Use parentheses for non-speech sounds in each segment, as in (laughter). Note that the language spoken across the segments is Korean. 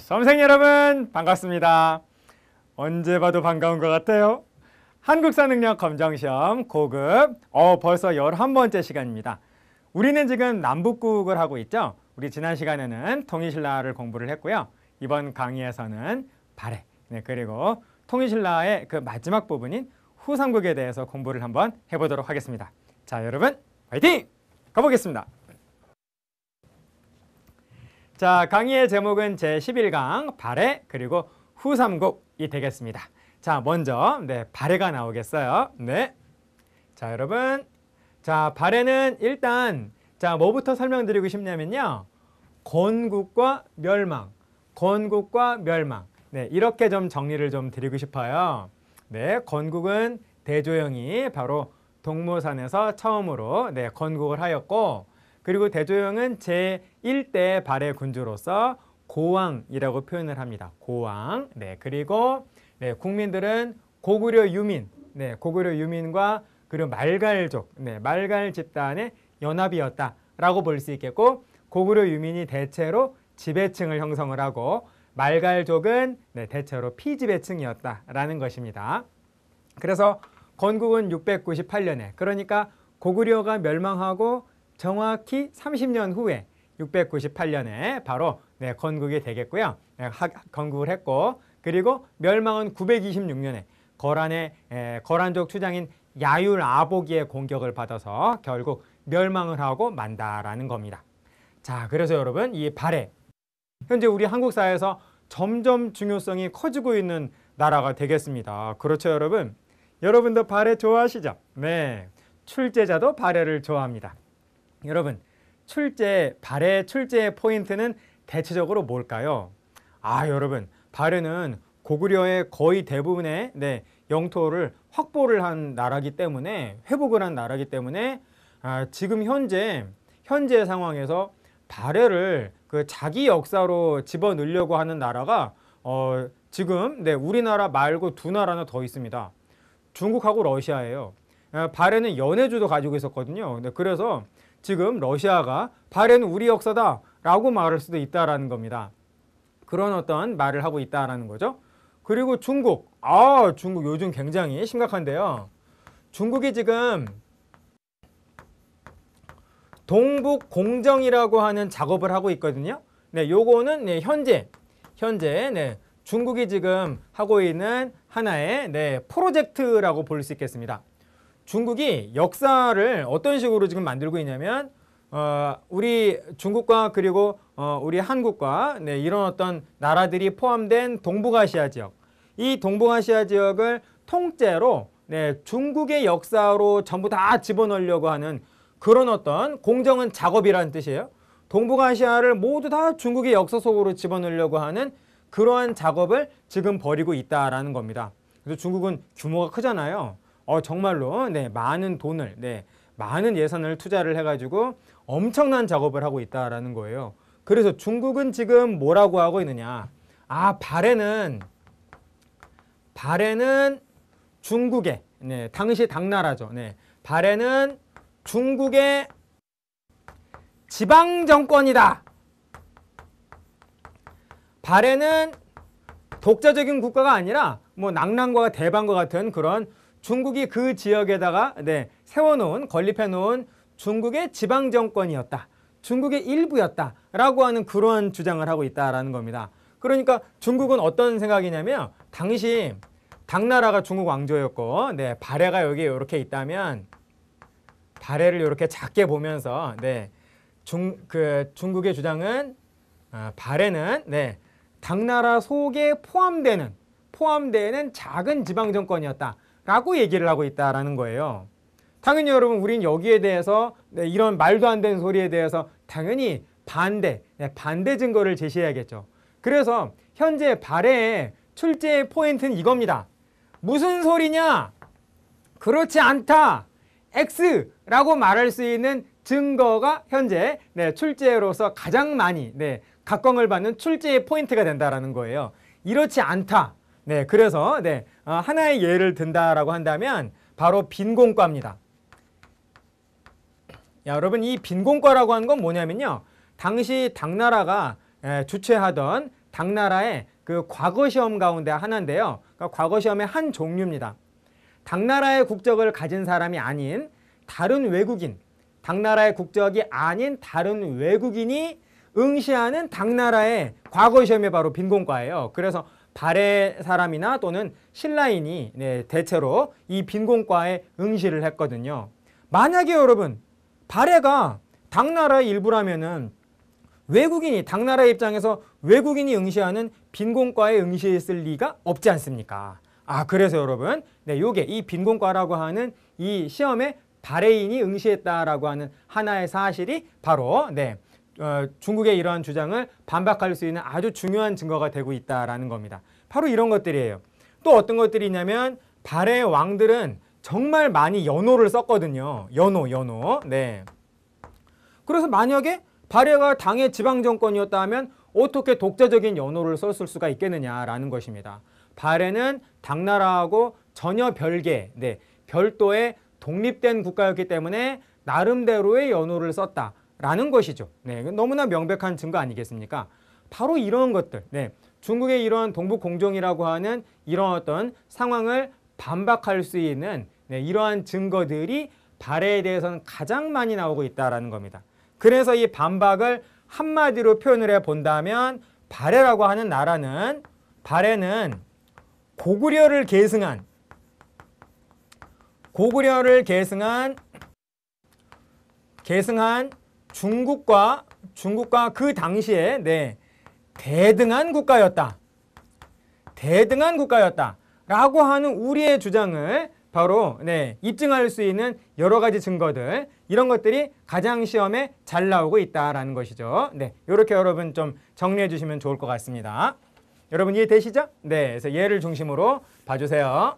수험생 여러분 반갑습니다. 언제 봐도 반가운 것 같아요. 한국사 능력 검정시험 고급 어 벌써 열한 번째 시간입니다. 우리는 지금 남북국을 하고 있죠. 우리 지난 시간에는 통일신라를 공부를 했고요. 이번 강의에서는 발해 네, 그리고 통일신라의 그 마지막 부분인 후삼국에 대해서 공부를 한번 해보도록 하겠습니다. 자 여러분 화이팅! 가보겠습니다. 자, 강의의 제목은 제11강 발해 그리고 후삼국이 되겠습니다. 자, 먼저 네, 발해가 나오겠어요. 네. 자, 여러분. 자, 발해는 일단 자, 뭐부터 설명드리고 싶냐면요. 건국과 멸망, 건국과 멸망. 네, 이렇게 좀 정리를 좀 드리고 싶어요. 네, 건국은 대조영이 바로 동무산에서 처음으로 네, 건국을 하였고 그리고 대조영은 제1대 발해 군주로서 고왕이라고 표현을 합니다. 고왕. 네, 그리고 네, 국민들은 고구려 유민, 네, 고구려 유민과 그리고 말갈족, 네, 말갈 집단의 연합이었다라고 볼 수 있겠고 고구려 유민이 대체로 지배층을 형성을 하고 말갈족은 네, 대체로 피지배층이었다라는 것입니다. 그래서 건국은 698년에 그러니까 고구려가 멸망하고 정확히 30년 후에 698년에 바로 네, 건국이 되겠고요. 네, 하, 건국을 했고 그리고 멸망은 926년에 거란의 에, 거란족 추장인 야율 아보기의 공격을 받아서 결국 멸망을 하고 만다라는 겁니다. 자, 그래서 여러분 이 발해 현재 우리 한국 사회에서 점점 중요성이 커지고 있는 나라가 되겠습니다. 그렇죠, 여러분? 여러분도 발해 좋아하시죠? 네, 출제자도 발해를 좋아합니다. 여러분 출제 발의 출제의 포인트는 대체적으로 뭘까요? 아 여러분 발해는 고구려의 거의 대부분의 네, 영토를 확보를 한 나라기 때문에 회복을 한 나라기 때문에 아, 지금 현재 현재 상황에서 발해를 그 자기 역사로 집어넣으려고 하는 나라가 어, 지금 네, 우리나라 말고 두 나라나 더 있습니다. 중국하고 러시아예요. 아, 발해는 연해주도 가지고 있었거든요. 네, 그래서 지금 러시아가 바렌 우리 역사다 라고 말할 수도 있다라는 겁니다. 그런 어떤 말을 하고 있다라는 거죠. 그리고 중국, 아 중국 요즘 굉장히 심각한데요. 중국이 지금 동북 공정이라고 하는 작업을 하고 있거든요. 네, 요거는 네, 현재 현재 네, 중국이 지금 하고 있는 하나의 네, 프로젝트라고 볼 수 있겠습니다. 중국이 역사를 어떤 식으로 지금 만들고 있냐면 어, 우리 중국과 그리고 어, 우리 한국과 네, 이런 어떤 나라들이 포함된 동북아시아 지역 이 동북아시아 지역을 통째로 네, 중국의 역사로 전부 다 집어넣으려고 하는 그런 어떤 공정은 작업이라는 뜻이에요. 동북아시아를 모두 다 중국의 역사 속으로 집어넣으려고 하는 그러한 작업을 지금 벌이고 있다라는 겁니다. 그래서 중국은 규모가 크잖아요. 어, 정말로 네, 많은 돈을, 네, 많은 예산을 투자를 해가지고 엄청난 작업을 하고 있다라는 거예요. 그래서 중국은 지금 뭐라고 하고 있느냐. 아, 발해는, 발해는 중국의, 네, 당시 당나라죠. 네, 발해는 중국의 지방정권이다. 발해는 독자적인 국가가 아니라 뭐 낙랑과 대방과 같은 그런 중국이 그 지역에다가 네, 세워놓은 건립해놓은 중국의 지방정권이었다. 중국의 일부였다라고 하는 그러한 주장을 하고 있다라는 겁니다. 그러니까 중국은 어떤 생각이냐면 당시 당나라가 중국 왕조였고 네, 발해가 여기 이렇게 있다면 발해를 이렇게 작게 보면서 네, 중, 그 중국의 주장은 아, 발해는 네, 당나라 속에 포함되는 포함되는 작은 지방정권이었다. 라고 얘기를 하고 있다라는 거예요. 당연히 여러분 우린 여기에 대해서 네, 이런 말도 안 되는 소리에 대해서 당연히 반대, 네, 반대 증거를 제시해야겠죠. 그래서 현재 발해의 출제의 포인트는 이겁니다. 무슨 소리냐? 그렇지 않다. X라고 말할 수 있는 증거가 현재 네, 출제로서 가장 많이 네, 각광을 받는 출제의 포인트가 된다라는 거예요. 이렇지 않다. 네, 그래서 네, 아, 하나의 예를 든다라고 한다면 바로 빈공과입니다. 야, 여러분 이 빈공과라고 하는 건 뭐냐면요. 당시 당나라가 예, 주최하던 당나라의 그 과거 시험 가운데 하나인데요. 그러니까 과거 시험의 한 종류입니다. 당나라의 국적을 가진 사람이 아닌 다른 외국인, 당나라의 국적이 아닌 다른 외국인이 응시하는 당나라의 과거 시험이 바로 빈공과예요. 그래서 발해 사람이나 또는 신라인이 네, 대체로 이 빈공과에 응시를 했거든요. 만약에 여러분 발해가 당나라의 일부라면은 외국인이 당나라 입장에서 외국인이 응시하는 빈공과에 응시했을 리가 없지 않습니까? 아 그래서 여러분 네 요게 이 빈공과라고 하는 이 시험에 바레인이 응시했다라고 하는 하나의 사실이 바로 네 어, 중국의 이러한 주장을 반박할 수 있는 아주 중요한 증거가 되고 있다라는 겁니다. 바로 이런 것들이에요. 또 어떤 것들이 있냐면 발의 왕들은 정말 많이 연호를 썼거든요. 연호, 연호. 네. 그래서 만약에 발해가 당의 지방정권이었다 하면 어떻게 독자적인 연호를 썼을 수가 있겠느냐라는 것입니다. 발해는 당나라하고 전혀 별개, 네, 별도의 독립된 국가였기 때문에 나름대로의 연호를 썼다. 라는 것이죠. 네, 너무나 명백한 증거 아니겠습니까? 바로 이런 것들, 네, 중국의 이런 동북공정이라고 하는 이런 어떤 상황을 반박할 수 있는 네, 이러한 증거들이 발해에 대해서는 가장 많이 나오고 있다는 겁니다. 그래서 이 반박을 한마디로 표현을 해본다면 발해라고 하는 나라는 발해는 고구려를 계승한 고구려를 계승한 계승한 중국과 중국과 그 당시에 네, 대등한 국가였다. 대등한 국가였다. 라고 하는 우리의 주장을 바로 네, 입증할 수 있는 여러 가지 증거들 이런 것들이 가장 시험에 잘 나오고 있다라는 것이죠. 네, 이렇게 여러분 좀 정리해 주시면 좋을 것 같습니다. 여러분 이해되시죠? 네, 그래서 얘를 중심으로 봐주세요.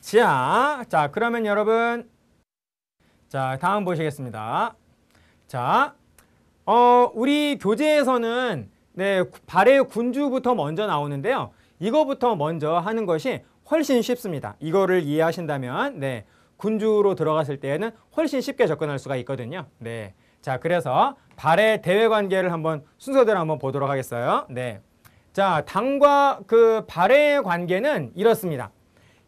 자, 자 그러면 여러분 자, 다음 보시겠습니다. 자, 어, 우리 교재에서는 네, 발의 군주부터 먼저 나오는데요. 이거부터 먼저 하는 것이 훨씬 쉽습니다. 이거를 이해하신다면 네, 군주로 들어갔을 때에는 훨씬 쉽게 접근할 수가 있거든요. 네. 자, 그래서 발의 대외 관계를 한번 순서대로 한번 보도록 하겠어요. 네. 자, 당과 그 발의 관계는 이렇습니다.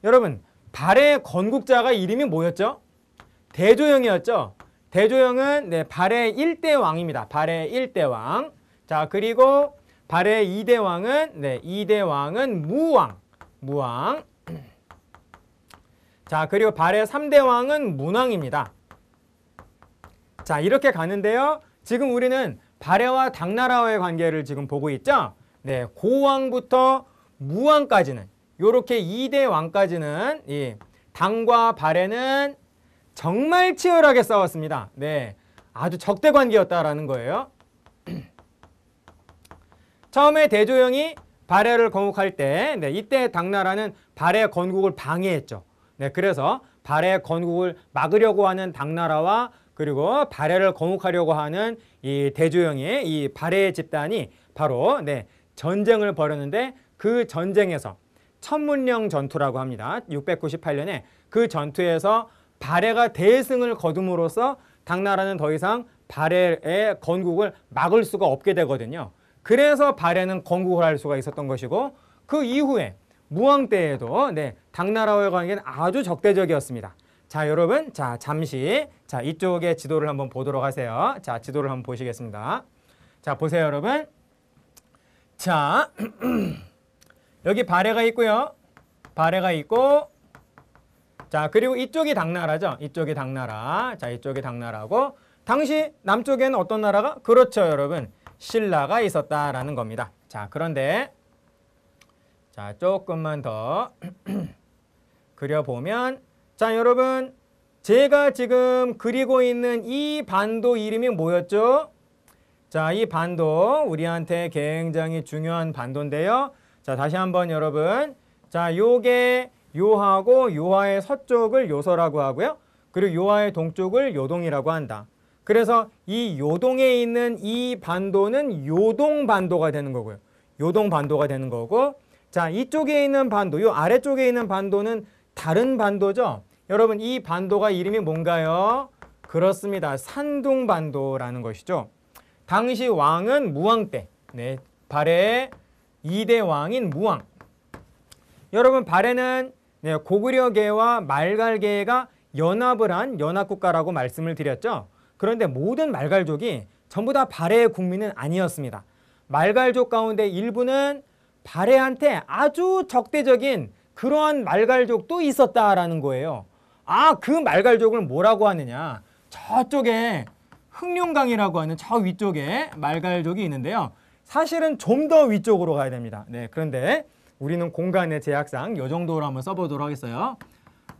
여러분, 발의 건국자가 이름이 뭐였죠? 대조영이었죠대조영은 네, 발의 1대 왕입니다. 발의 1대 왕. 자, 그리고 발의 2대 왕은 네, 2대 왕은 무왕. 무왕. (clears throat) 자, 그리고 발의 3대 왕은 문왕입니다. 자, 이렇게 가는데요. 지금 우리는 발해와 당나라와의 관계를 지금 보고 있죠. 네, 고왕부터 무왕까지는 요렇게 2대 왕까지는 예, 당과 발해는 정말 치열하게 싸웠습니다. 네, 아주 적대 관계였다라는 거예요. (clears throat) 처음에 대조영이 발해를 건국할 때 네, 이때 당나라는 발해 건국을 방해했죠. 네, 그래서 발해 건국을 막으려고 하는 당나라와 그리고 발해를 건국하려고 하는 이 대조영의 이 발해 집단이 바로 네, 전쟁을 벌였는데 그 전쟁에서 천문령 전투라고 합니다. 698년에 그 전투에서 발해가 대승을 거둠으로써 당나라는 더 이상 발해의 건국을 막을 수가 없게 되거든요. 그래서 발해는 건국을 할 수가 있었던 것이고 그 이후에 무왕 때에도 네, 당나라와의 관계는 아주 적대적이었습니다. 자 여러분 자 잠시 자 이쪽에 지도를 한번 보도록 하세요. 자 지도를 한번 보시겠습니다. 자 보세요 여러분. 자 (clears throat) 여기 발해가 있고요. 발해가 있고 자, 그리고 이쪽이 당나라죠. 이쪽이 당나라. 자, 이쪽이 당나라고 당시 남쪽에는 어떤 나라가? 그렇죠, 여러분. 신라가 있었다라는 겁니다. 자, 그런데 자, 조금만 더 (clears throat) 그려보면 자, 여러분 제가 지금 그리고 있는 이 반도 이름이 뭐였죠? 자, 이 반도 우리한테 굉장히 중요한 반도인데요. 자, 다시 한번 여러분. 자, 요게 요하고 요하의 서쪽을 요서라고 하고요. 그리고 요하의 동쪽을 요동이라고 한다. 그래서 이 요동에 있는 이 반도는 요동반도가 되는 거고요. 요동반도가 되는 거고 자 이쪽에 있는 반도, 요 아래쪽에 있는 반도는 다른 반도죠. 여러분 이 반도가 이름이 뭔가요? 그렇습니다. 산둥반도라는 것이죠. 당시 왕은 무왕 때, 네, 발해 2대 왕인 무왕. 여러분 발해는 네, 고구려계와 말갈계가 연합을 한 연합국가라고 말씀을 드렸죠. 그런데 모든 말갈족이 전부 다 발해의 국민은 아니었습니다. 말갈족 가운데 일부는 발해한테 아주 적대적인 그러한 말갈족도 있었다라는 거예요. 아, 그 말갈족을 뭐라고 하느냐. 저쪽에 흑룡강이라고 하는 저 위쪽에 말갈족이 있는데요. 사실은 좀 더 위쪽으로 가야 됩니다. 네, 그런데 우리는 공간의 제약상 이 정도로 한번 써보도록 하겠어요.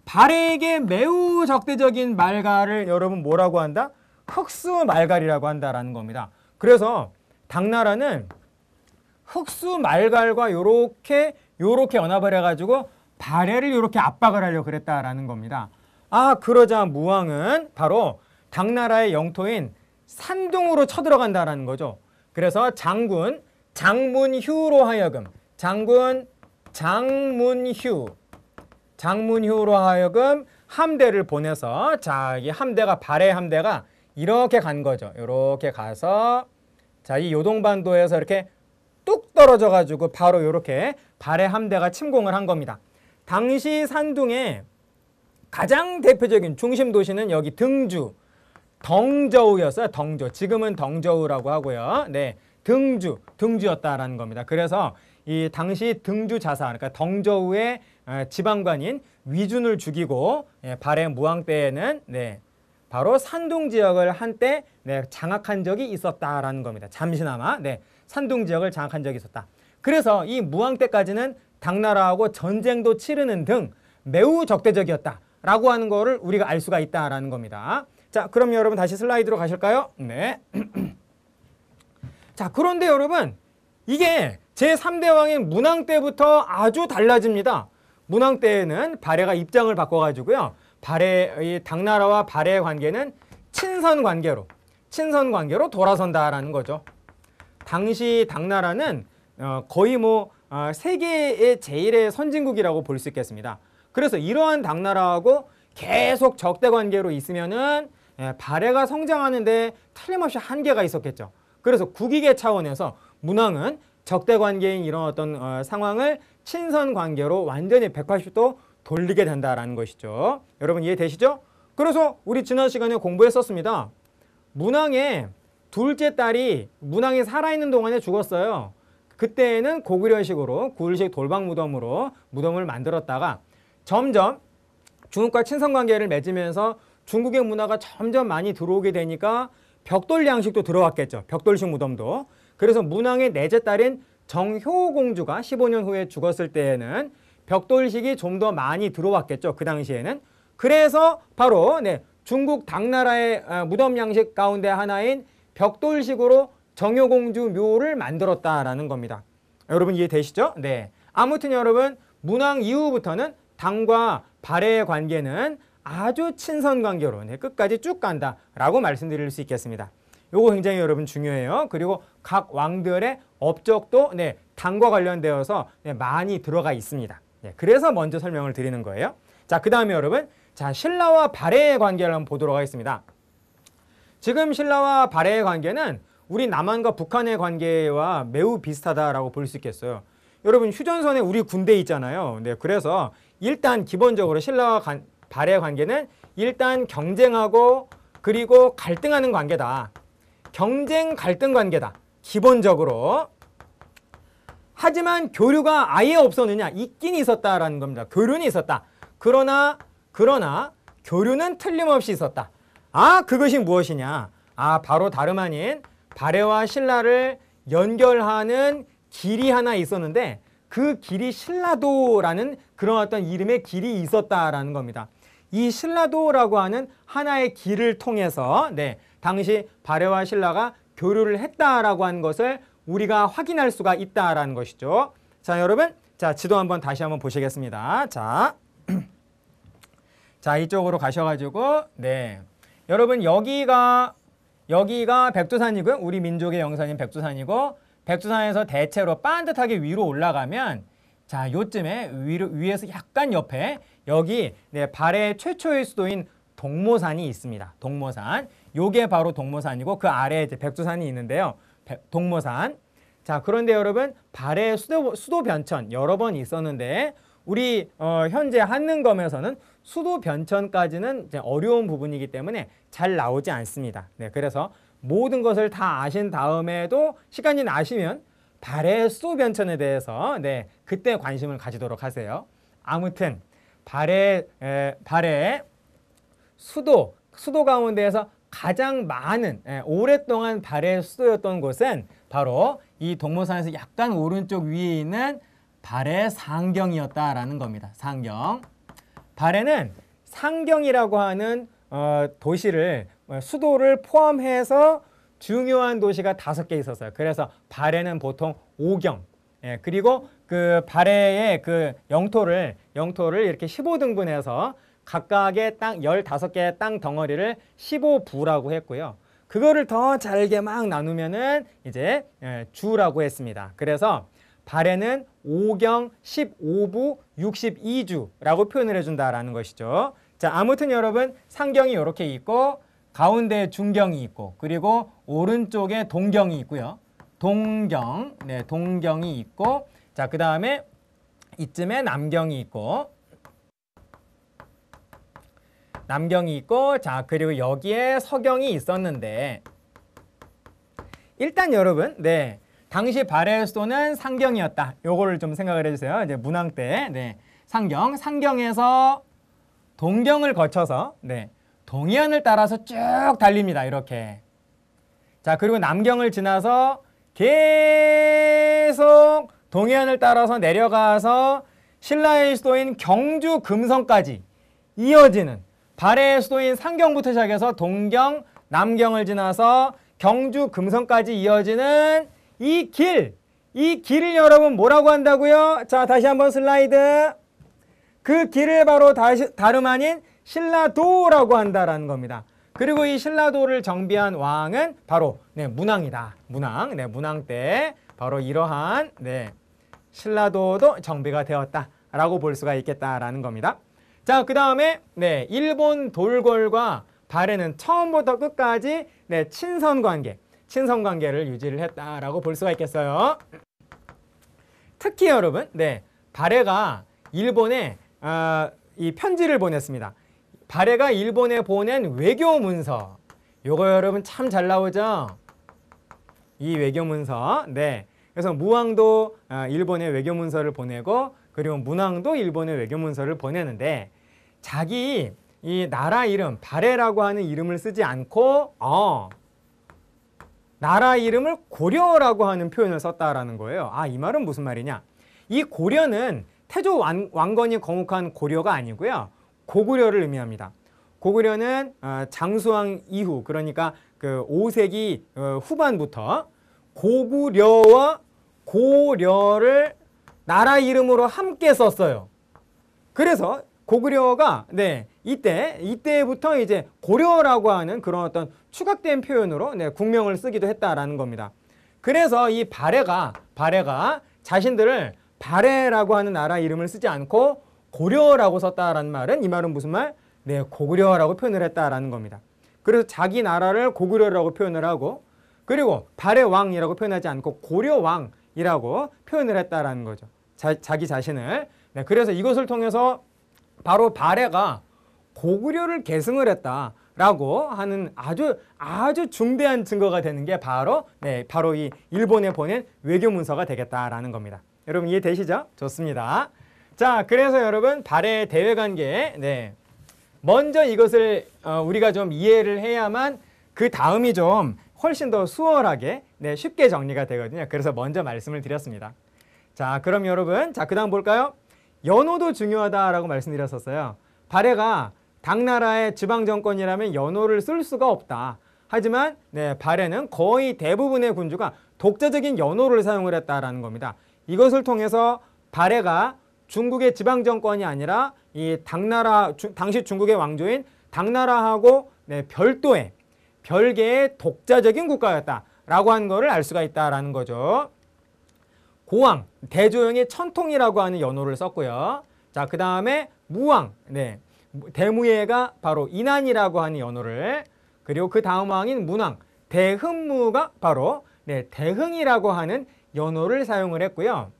발에게 매우 적대적인 말갈을 여러분 뭐라고 한다? 흑수 말갈이라고 한다라는 겁니다. 그래서 당나라는 흑수 말갈과 요렇게 요렇게 연합을 해가지고 발해를 요렇게 압박을 하려고 그랬다라는 겁니다. 아 그러자 무왕은 바로 당나라의 영토인 산둥으로 쳐들어간다라는 거죠. 그래서 장군, 장문휴로 하여금 장군 장문휴 장문휴로 하여금 함대를 보내서 자, 이 함대가 발해 함대가 이렇게 간 거죠. 이렇게 가서 자, 이 요동반도에서 이렇게 뚝 떨어져 가지고 바로 이렇게 발해 함대가 침공을 한 겁니다. 당시 산둥의 가장 대표적인 중심 도시는 여기 등주 덩저우였어요. 덩저. 지금은 덩저우라고 하고요. 네. 등주, 등주였다라는 겁니다. 그래서 이 당시 등주 자산, 그러니까 덩저우의 어, 지방관인 위준을 죽이고 예, 발해 무왕 때에는 네, 바로 산둥 지역을 한때 네, 장악한 적이 있었다라는 겁니다. 잠시나마 네, 산둥 지역을 장악한 적이 있었다. 그래서 이 무왕 때까지는 당나라하고 전쟁도 치르는 등 매우 적대적이었다라고 하는 거를 우리가 알 수가 있다라는 겁니다. 자, 그럼 여러분 다시 슬라이드로 가실까요? 네. (clears throat) 자, 그런데 여러분 이게 제3대 왕인 문왕 때부터 아주 달라집니다. 문왕 때에는 발해가 입장을 바꿔가지고요. 발해의 당나라와 발해의 관계는 친선 관계로 친선 관계로 돌아선다라는 거죠. 당시 당나라는 어, 거의 뭐 어, 세계의 제일의 선진국이라고 볼 수 있겠습니다. 그래서 이러한 당나라하고 계속 적대 관계로 있으면은 예, 발해가 성장하는데 틀림없이 한계가 있었겠죠. 그래서 국익의 차원에서 문왕은 적대 관계인 이런 어떤 어, 상황을 친선 관계로 완전히 180도 돌리게 된다라는 것이죠. 여러분 이해되시죠? 그래서 우리 지난 시간에 공부했었습니다. 문왕의 둘째 딸이 문왕이 살아있는 동안에 죽었어요. 그때에는 고구려식으로 구일식 돌방 무덤으로 무덤을 만들었다가 점점 중국과 친선관계를 맺으면서 중국의 문화가 점점 많이 들어오게 되니까 벽돌 양식도 들어왔겠죠. 벽돌식 무덤도. 그래서 문왕의 넷째 딸인 정효공주가 15년 후에 죽었을 때에는 벽돌식이 좀 더 많이 들어왔겠죠. 그 당시에는. 그래서 바로 네, 중국 당나라의 어, 무덤 양식 가운데 하나인 벽돌식으로 정효공주 묘를 만들었다라는 겁니다. 여러분 이해되시죠? 네. 아무튼 여러분 문왕 이후부터는 당과 발해의 관계는 아주 친선 관계로 네, 끝까지 쭉 간다라고 말씀드릴 수 있겠습니다. 요거 굉장히 여러분 중요해요. 그리고 각 왕들의 업적도 네, 당과 관련되어서 네, 많이 들어가 있습니다. 네, 그래서 먼저 설명을 드리는 거예요. 자, 그 다음에 여러분 자 신라와 발해의 관계를 한번 보도록 하겠습니다. 지금 신라와 발해의 관계는 우리 남한과 북한의 관계와 매우 비슷하다라고 볼 수 있겠어요. 여러분 휴전선에 우리 군대 있잖아요. 네, 그래서 일단 기본적으로 신라와 발해의 관계는 일단 경쟁하고 그리고 갈등하는 관계다. 경쟁 갈등 관계다. 기본적으로. 하지만 교류가 아예 없었느냐? 있긴 있었다라는 겁니다. 교류는 있었다. 그러나 그러나 교류는 틀림없이 있었다. 아 그것이 무엇이냐? 아 바로 다름 아닌 발해와 신라를 연결하는 길이 하나 있었는데 그 길이 신라도라는 그런 어떤 이름의 길이 있었다라는 겁니다. 이 신라도라고 하는 하나의 길을 통해서 네 당시 바레와 신라가 교류를 했다라고 한 것을 우리가 확인할 수가 있다라는 것이죠. 자, 여러분. 자, 지도 한번 다시 한번 보시겠습니다. 자. (clears throat) 자, 이쪽으로 가셔 가지고 네. 여러분 여기가 여기가 백두산이고요. 우리 민족의 영산인 백두산이고 백두산에서 대체로 반듯하게 위로 올라가면 자, 요쯤에 위로, 위에서 약간 옆에 여기 네, 발해 최초의 수도인 동모산이 있습니다. 동모산. 요게 바로 동모산이고 그 아래에 이제 백두산이 있는데요. 동모산. 자, 그런데 여러분 발에 수도, 수도 변천 여러 번 있었는데 우리 어, 현재 한능검에서는 수도 변천까지는 어려운 부분이기 때문에 잘 나오지 않습니다. 네, 그래서 모든 것을 다 아신 다음에도 시간이 나시면 발의 수도 변천에 대해서 네, 그때 관심을 가지도록 하세요. 아무튼 발의 에, 발의 수도 수도 가운데에서 가장 많은 예, 오랫동안 발의 수도였던 곳은 바로 이 동모산에서 약간 오른쪽 위에 있는 발해 상경이었다라는 겁니다. 상경. 발에는 상경이라고 하는 어, 도시를 어, 수도를 포함해서 중요한 도시가 다섯 개 있었어요. 그래서 발에는 보통 오경 예, 그리고 그 발해의 그 영토를 영토를 이렇게 15등분해서 각각의 땅 15개의 땅 덩어리를 15부라고 했고요. 그거를 더 잘게 막 나누면은 이제 예, 주라고 했습니다. 그래서 발에는 5경 15부 62주라고 표현을 해준다라는 것이죠. 자, 아무튼 여러분 상경이 이렇게 있고 가운데 중경이 있고 그리고 오른쪽에 동경이 있고요. 동경, 네, 동경이 있고 자, 그 다음에 이쯤에 남경이 있고 남경이 있고 자 그리고 여기에 서경이 있었는데 일단 여러분 네 당시 바레수도는 상경이었다. 요거를 좀 생각을 해주세요. 이제 문왕 때 네, 상경 상경에서 동경을 거쳐서 네, 동해안을 따라서 쭉 달립니다. 이렇게 자 그리고 남경을 지나서 계속 동해안을 따라서 내려가서 신라의 수도인 경주 금성까지 이어지는 발해의 수도인 상경부터 시작해서 동경, 남경을 지나서 경주, 금성까지 이어지는 이 길, 이 길을 여러분 뭐라고 한다고요? 자, 다시 한번 슬라이드. 그 길을 바로 다시, 다름 아닌 신라도라고 한다라는 겁니다. 그리고 이 신라도를 정비한 왕은 바로 네, 문왕이다. 문왕. 네, 문왕 때 바로 이러한 네, 신라도도 정비가 되었다라고 볼 수가 있겠다라는 겁니다. 자, 그 다음에 네 일본 돌궐과 발해는 처음부터 끝까지 네 친선 관계, 친선 관계를 유지를 했다라고 볼 수가 있겠어요. 특히 여러분, 네 바레가 일본에 어, 이 편지를 보냈습니다. 발해가 일본에 보낸 외교 문서. 요거 여러분 참 잘 나오죠? 이 외교 문서. 네. 그래서 무왕도 아, 일본의 외교 문서를 보내고 그리고 문왕도 일본의 외교 문서를 보내는데 자기 이 나라 이름 바레라고 하는 이름을 쓰지 않고 어 나라 이름을 고려라고 하는 표현을 썼다라는 거예요. 아이 말은 무슨 말이냐? 이 고려는 태조 왕, 왕건이 거목한 고려가 아니고요. 고구려를 의미합니다. 고구려는 어, 장수왕 이후 그러니까 그 5세기 어, 후반부터 고구려와 고려를 나라 이름으로 함께 썼어요. 그래서 고구려가 네 이때 이때부터 이제 고려라고 하는 그런 어떤 추각된 표현으로 네, 국명을 쓰기도 했다라는 겁니다. 그래서 이 발해가 발해가 자신들을 발해라고 하는 나라 이름을 쓰지 않고 고려라고 썼다라는 말은 이 말은 무슨 말? 네 고구려라고 표현을 했다라는 겁니다. 그래서 자기 나라를 고구려라고 표현을 하고 그리고 발해 왕이라고 표현하지 않고 고려 왕이라고 표현을 했다라는 거죠. 자, 자기 자신을 네, 그래서 이것을 통해서 바로 발해가 고구려를 계승을 했다라고 하는 아주 아주 중대한 증거가 되는 게 바로 네, 바로 이 일본에 보낸 외교 문서가 되겠다라는 겁니다. 여러분 이해되시죠? 좋습니다. 자, 그래서 여러분 발해 대외 관계 네. 먼저 이것을 어, 우리가 좀 이해를 해야만 그 다음이 좀 훨씬 더 수월하게 네, 쉽게 정리가 되거든요. 그래서 먼저 말씀을 드렸습니다. 자, 그럼 여러분 자, 그다음 볼까요? 연호도 중요하다라고 말씀드렸었어요. 발해가 당나라의 지방정권이라면 연호를 쓸 수가 없다. 하지만 네, 발해는 거의 대부분의 군주가 독자적인 연호를 사용을 했다라는 겁니다. 이것을 통해서 발해가 중국의 지방정권이 아니라 이 당나라 주, 당시 중국의 왕조인 당나라하고 네, 별도의 별개의 독자적인 국가였다라고 한 것을 알 수가 있다라는 거죠. 고왕, 대조영의 천통이라고 하는 연호를 썼고요. 자, 그 다음에 무왕, 네, 대무예가 바로 인안이라고 하는 연호를 그리고 그 다음 왕인 문왕, 대흥무가 바로 네, 대흥이라고 하는 연호를 사용을 했고요.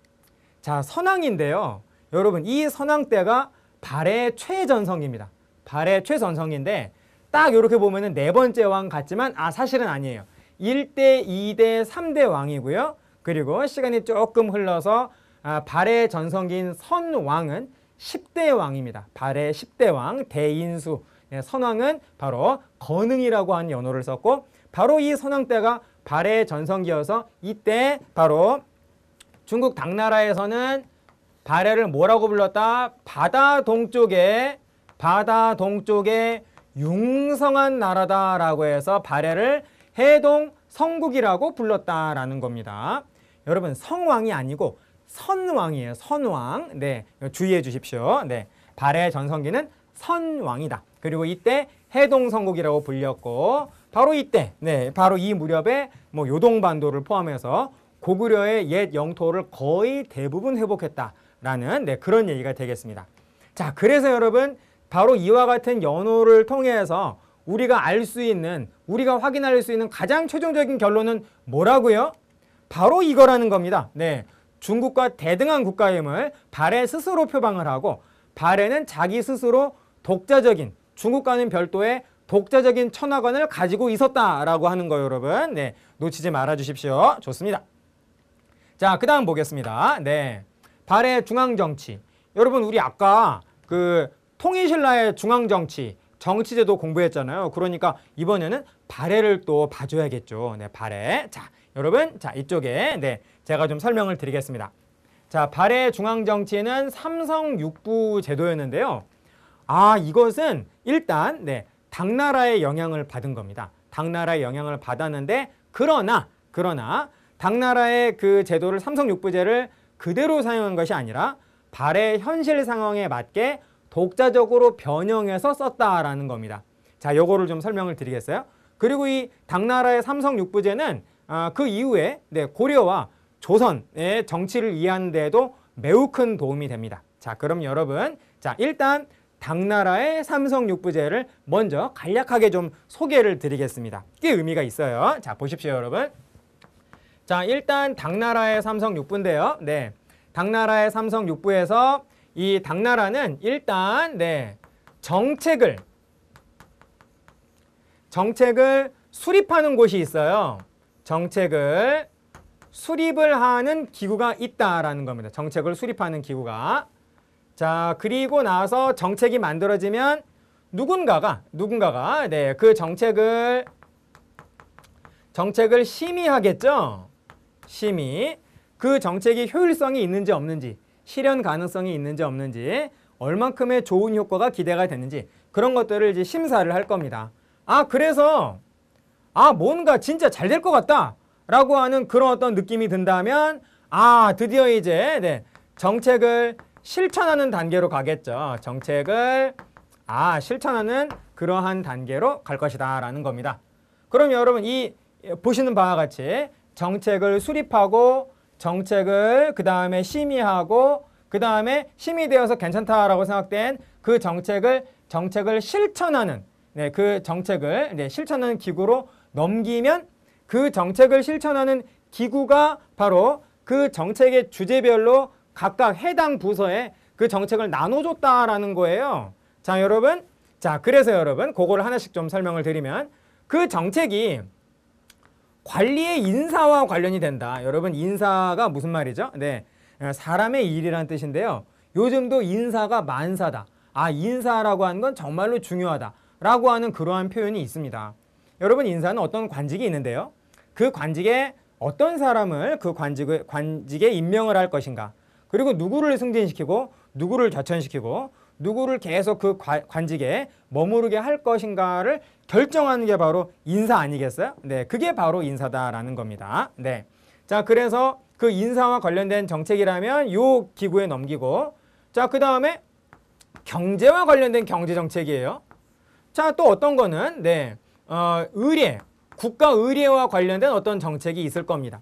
자, 선왕인데요. 여러분, 이 선왕 때가 발의 최전성입니다. 발의 최전성인데 딱 이렇게 보면 네 번째 왕 같지만 아 사실은 아니에요. 1대, 2대, 3대 왕이고요. 그리고 시간이 조금 흘러서 아, 발해 전성기인 선왕은 10대 왕입니다. 발의 10대 왕 대인수 예, 선왕은 바로 건흥이라고 하는 연호를 썼고 바로 이 선왕 때가 발의 전성기여서 이때 바로 중국 당나라에서는 발해를 뭐라고 불렀다? 바다 동쪽에 바다 동쪽에 융성한 나라다라고 해서 발해를 해동 성국이라고 불렀다라는 겁니다. 여러분 성왕이 아니고 선왕이에요. 선왕. 네, 주의해 주십시오. 네, 발의 전성기는 선왕이다. 그리고 이때 해동성국이라고 불렸고 바로 이때, 네, 바로 이 무렵에 뭐 요동반도를 포함해서 고구려의 옛 영토를 거의 대부분 회복했다라는 네, 그런 얘기가 되겠습니다. 자, 그래서 여러분 바로 이와 같은 연호를 통해서 우리가 알 수 있는 우리가 확인할 수 있는 가장 최종적인 결론은 뭐라고요? 바로 이거라는 겁니다. 네, 중국과 대등한 국가임을 발해 스스로 표방을 하고 발해는 자기 스스로 독자적인 중국과는 별도의 독자적인 천하관을 가지고 있었다라고 하는 거예요, 여러분. 네, 놓치지 말아 주십시오. 좋습니다. 자, 그다음 보겠습니다. 네. 발해 중앙 정치. 여러분 우리 아까 그 통일신라의 중앙 정치, 정치제도 공부했잖아요. 그러니까 이번에는 발해를 또 봐줘야겠죠. 네, 발해. 자, 여러분, 자 이쪽에 네 제가 좀 설명을 드리겠습니다. 자, 발해 중앙 정치는 삼성 육부 제도였는데요. 아, 이것은 일단 네 당나라의 영향을 받은 겁니다. 당나라의 영향을 받았는데 그러나 그러나 당나라의 그 제도를 삼성 육부제를 그대로 사용한 것이 아니라 발해 현실 상황에 맞게 독자적으로 변형해서 썼다라는 겁니다. 자, 요거를 좀 설명을 드리겠어요. 그리고 이 당나라의 삼성 육부제는 아, 그 이후에 네, 고려와 조선의 정치를 이해하는 데에도 매우 큰 도움이 됩니다. 자, 그럼 여러분 자 일단 당나라의 삼성 육부제를 먼저 간략하게 좀 소개를 드리겠습니다. 꽤 의미가 있어요. 자, 보십시오, 여러분. 자, 일단 당나라의 삼성 육부인데요. 네. 당나라의 삼성 육부에서 이 당나라는 일단 네. 정책을 정책을 수립하는 곳이 있어요. 정책을 수립을 하는 기구가 있다라는 겁니다. 정책을 수립하는 기구가. 자, 그리고 나서 정책이 만들어지면 누군가가, 누군가가, 네, 그 정책을, 정책을 심의하겠죠? 심의. 그 정책이 효율성이 있는지 없는지, 실현 가능성이 있는지 없는지, 얼만큼의 좋은 효과가 기대가 되는지, 그런 것들을 이제 심사를 할 겁니다. 아 그래서 아 뭔가 진짜 잘 될 것 같다 라고 하는 그런 어떤 느낌이 든다면 아 드디어 이제 네, 정책을 실천하는 단계로 가겠죠. 정책을 아 실천하는 그러한 단계로 갈 것이다 라는 겁니다. 그럼 여러분 이 예, 보시는 바와 같이 정책을 수립하고 정책을 그 다음에 심의하고 그 다음에 심의되어서 괜찮다라고 생각된 그 정책을 정책을 실천하는 네, 그 정책을 네, 실천하는 기구로 넘기면 그 정책을 실천하는 기구가 바로 그 정책의 주제별로 각각 해당 부서에 그 정책을 나눠줬다라는 거예요. 자, 여러분. 자, 그래서 여러분 그거를 하나씩 좀 설명을 드리면 그 정책이 관리의 인사와 관련이 된다. 여러분 인사가 무슨 말이죠? 네, 아, 사람의 일이라는 뜻인데요. 요즘도 인사가 만사다. 아, 인사라고 하는 건 정말로 중요하다. 라고 하는 그러한 표현이 있습니다. 여러분 인사는 어떤 관직이 있는데요. 그 관직에 어떤 사람을 그 관직에, 관직에 임명을 할 것인가 그리고 누구를 승진시키고 누구를 좌천시키고 누구를 계속 그 관직에 머무르게 할 것인가를 결정하는 게 바로 인사 아니겠어요? 네, 그게 바로 인사다라는 겁니다. 네, 자 그래서 그 인사와 관련된 정책이라면 요 기구에 넘기고 자그 다음에 경제와 관련된 경제 정책이에요. 자, 또 어떤 거는 네, 어, 의례, 국가 의례와 관련된 어떤 정책이 있을 겁니다.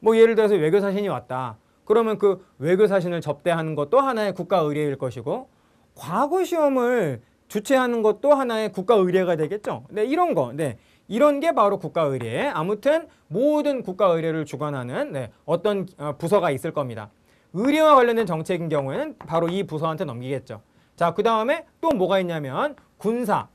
뭐 예를 들어서 외교사신이 왔다. 그러면 그 외교사신을 접대하는 것도 하나의 국가 의례일 것이고 과거 시험을 주최하는 것도 하나의 국가 의례가 되겠죠. 네, 이런 거. 네. 이런 게 바로 국가 의례. 아무튼 모든 국가 의례를 주관하는 네, 어떤 어, 부서가 있을 겁니다. 의례와 관련된 정책인 경우에는 바로 이 부서한테 넘기겠죠. 자, 그 다음에 또 뭐가 있냐면 군사,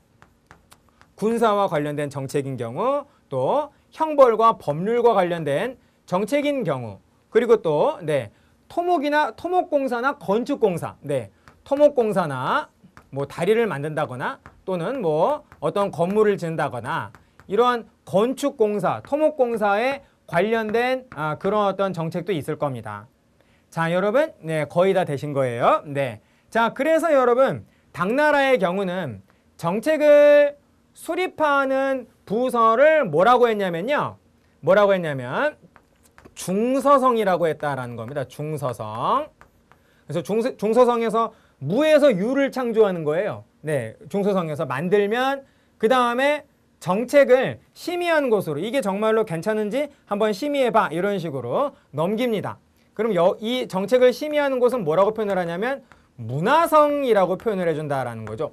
군사와 관련된 정책인 경우 또 형벌과 법률과 관련된 정책인 경우 그리고 또 네, 토목이나 토목공사나 건축공사 네, 토목공사나 뭐 다리를 만든다거나 또는 뭐 어떤 건물을 짓는다거나 이러한 건축공사, 토목공사에 관련된 아, 그런 어떤 정책도 있을 겁니다. 자, 여러분, 네, 거의 다 되신 거예요. 네. 자, 그래서 여러분, 당나라의 경우는 정책을 수립하는 부서를 뭐라고 했냐면요. 뭐라고 했냐면 중서성이라고 했다라는 겁니다. 중서성. 그래서 중, 서 중서성에서 무에서 유를 창조하는 거예요. 네, 중서성에서 만들면 그 다음에 정책을 심의한 곳으로 이게 정말로 괜찮은지 한번 심의해봐 이런 식으로 넘깁니다. 그럼 여, 이 정책을 심의하는 곳은 뭐라고 표현을 하냐면 문화성이라고 표현을 해준다라는 거죠.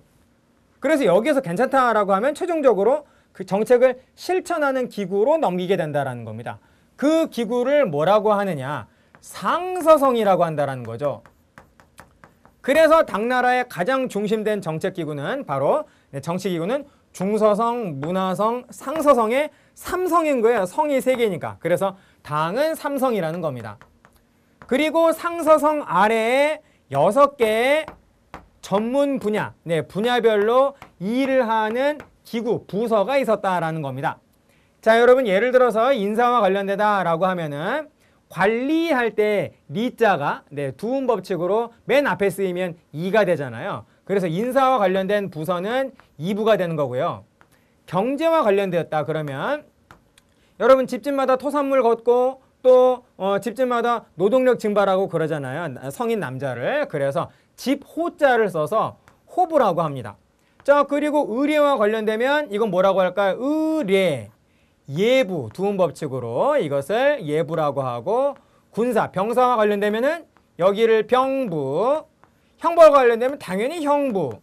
그래서 여기에서 괜찮다라고 하면 최종적으로 그 정책을 실천하는 기구로 넘기게 된다라는 겁니다. 그 기구를 뭐라고 하느냐 상서성이라고 한다라는 거죠. 그래서 당나라의 가장 중심된 정책기구는 바로 네, 정치기구는 중서성, 문화성, 상서성의 삼성인 거예요. 성이 세 개니까. 그래서 당은 삼성이라는 겁니다. 그리고 상서성 아래에 여섯 개의 전문 분야, 네, 분야별로 일을 하는 기구, 부서가 있었다라는 겁니다. 자, 여러분 예를 들어서 인사와 관련되다라고 하면은 관리할 때 리자가 네, 두음 법칙으로 맨 앞에 쓰이면 이가 되잖아요. 그래서 인사와 관련된 부서는 이부가 되는 거고요. 경제와 관련되었다 그러면 여러분 집집마다 토산물 걷고 또 어, 집집마다 노동력 증발하고 그러잖아요. 성인 남자를. 그래서 집 호자를 써서 호부라고 합니다. 자 그리고 의뢰와 관련되면 이건 뭐라고 할까요? 의뢰 예부, 두음 법칙으로 이것을 예부라고 하고 군사, 병사와 관련되면 은 여기를 병부, 형벌과 관련되면 당연히 형부,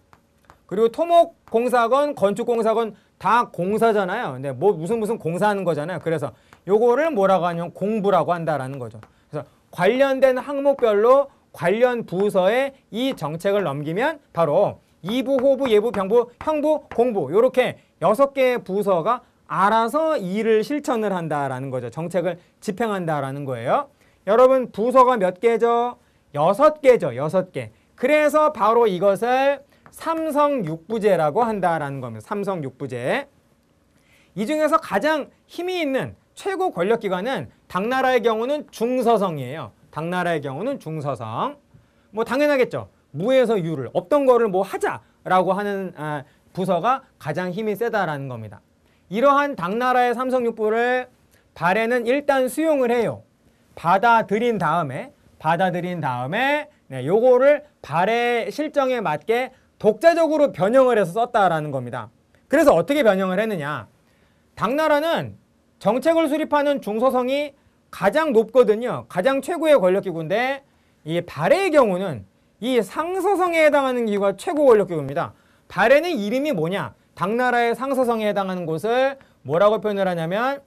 그리고 토목 공사건 건축 공사건 다 공사잖아요. 근데 뭐 무슨 무슨 공사하는 거잖아요. 그래서 요거를 뭐라고 하냐면 공부라고 한다라는 거죠. 그래서 관련된 항목별로 관련 부서에 이 정책을 넘기면 바로 이부, 호부, 예부, 병부, 형부, 공부 이렇게 여섯 개의 부서가 알아서 일을 실천을 한다라는 거죠. 정책을 집행한다라는 거예요. 여러분 부서가 몇 개죠? 여섯 개죠. 여섯 개. 그래서 바로 이것을 삼성육부제라고 한다라는 겁니다. 삼성육부제. 이 중에서 가장 힘이 있는 최고 권력기관은 당나라의 경우는 중서성이에요. 당나라의 경우는 중서성. 뭐 당연하겠죠. 무에서 유를 없던 거를 뭐 하자라고 하는 아, 부서가 가장 힘이 세다라는 겁니다. 이러한 당나라의 삼성육부를 발해는 일단 수용을 해요. 받아들인 다음에 받아들인 다음에 네, 요거를 발해 실정에 맞게 독자적으로 변형을 해서 썼다라는 겁니다. 그래서 어떻게 변형을 했느냐. 당나라는 정책을 수립하는 중소성이 가장 높거든요. 가장 최고의 권력기구인데 이 발해의 경우는 이 상서성에 해당하는 기구가 최고 권력기구입니다. 발해는 이름이 뭐냐? 당나라의 상서성에 해당하는 곳을 뭐라고 표현을 하냐면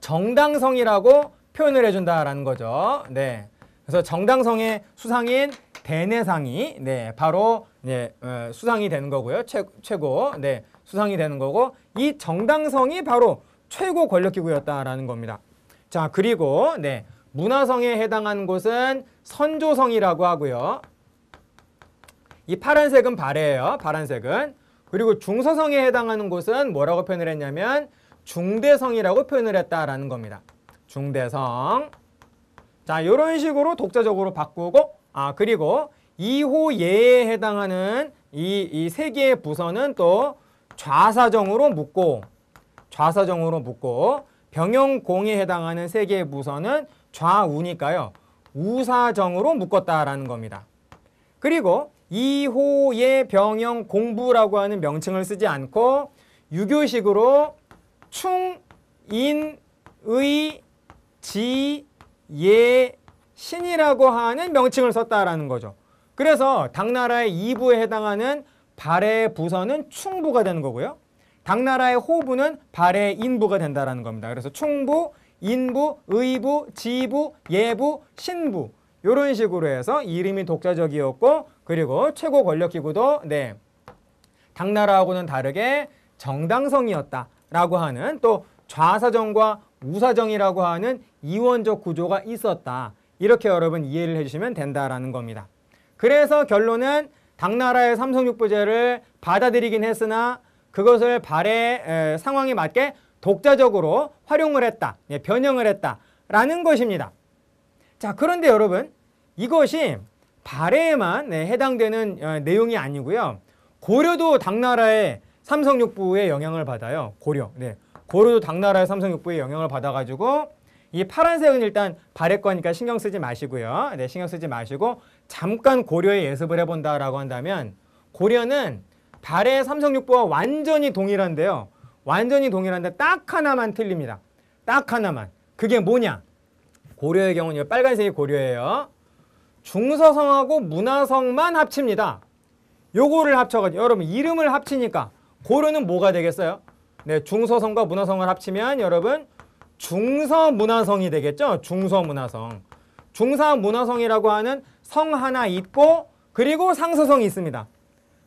정당성이라고 표현을 해준다라는 거죠. 네. 그래서 정당성의 수상인 대내상이 네 바로 네, 수상이 되는 거고요. 최, 최고 네 수상이 되는 거고 이 정당성이 바로 최고 권력기구였다라는 겁니다. 자, 그리고 네. 문화성에 해당한 곳은 선조성이라고 하고요. 이 파란색은 발해예요. 파란색은. 그리고 중서성에 해당하는 곳은 뭐라고 표현을 했냐면 중대성이라고 표현을 했다라는 겁니다. 중대성. 자, 이런 식으로 독자적으로 바꾸고 아 그리고 이호 예에 해당하는 이 이 세 개의 부서는 또 좌사정으로 묶고 좌사정으로 묶고 병영공에 해당하는 세 개의 부서는 좌우니까요. 우사정으로 묶었다라는 겁니다. 그리고 이호의 병영 공부라고 하는 명칭을 쓰지 않고 유교식으로 충, 인, 의, 지, 예, 신이라고 하는 명칭을 썼다라는 거죠. 그래서 당나라의 이부에 해당하는 발해 부서는 충부가 되는 거고요. 당나라의 호부는 발의 인부가 된다라는 겁니다. 그래서 충부, 인부, 의부, 지부, 예부, 신부 이런 식으로 해서 이름이 독자적이었고 그리고 최고 권력기구도 네 당나라하고는 다르게 정당성이었다라고 하는 또 좌사정과 우사정이라고 하는 이원적 구조가 있었다. 이렇게 여러분 이해를 해주시면 된다라는 겁니다. 그래서 결론은 당나라의 삼성육부제를 받아들이긴 했으나 그것을 발의 상황에 맞게 독자적으로 활용을 했다, 예, 변형을 했다라는 것입니다. 자, 그런데 여러분 이것이 발해에만 네, 해당되는 어, 내용이 아니고요. 고려도 당나라의 삼성육부의 영향을 받아요. 고려. 네. 고려도 당나라의 삼성육부의 영향을 받아가지고 이 파란색은 일단 발해 거니까 신경 쓰지 마시고요. 네, 신경 쓰지 마시고 잠깐 고려의 예습을 해본다라고 한다면 고려는 달의삼성육부와 완전히 동일한데요. 완전히 동일한데 딱 하나만 틀립니다. 딱 하나만. 그게 뭐냐? 고려의 경우는 빨간색이 고려예요. 중서성하고 문화성만 합칩니다. 요거를 합쳐가지고 여러분 이름을 합치니까 고려는 뭐가 되겠어요? 네, 중서성과 문화성을 합치면 여러분 중서문화성이 되겠죠? 중서문화성. 중서문화성이라고 하는 성 하나 있고 그리고 상서성이 있습니다.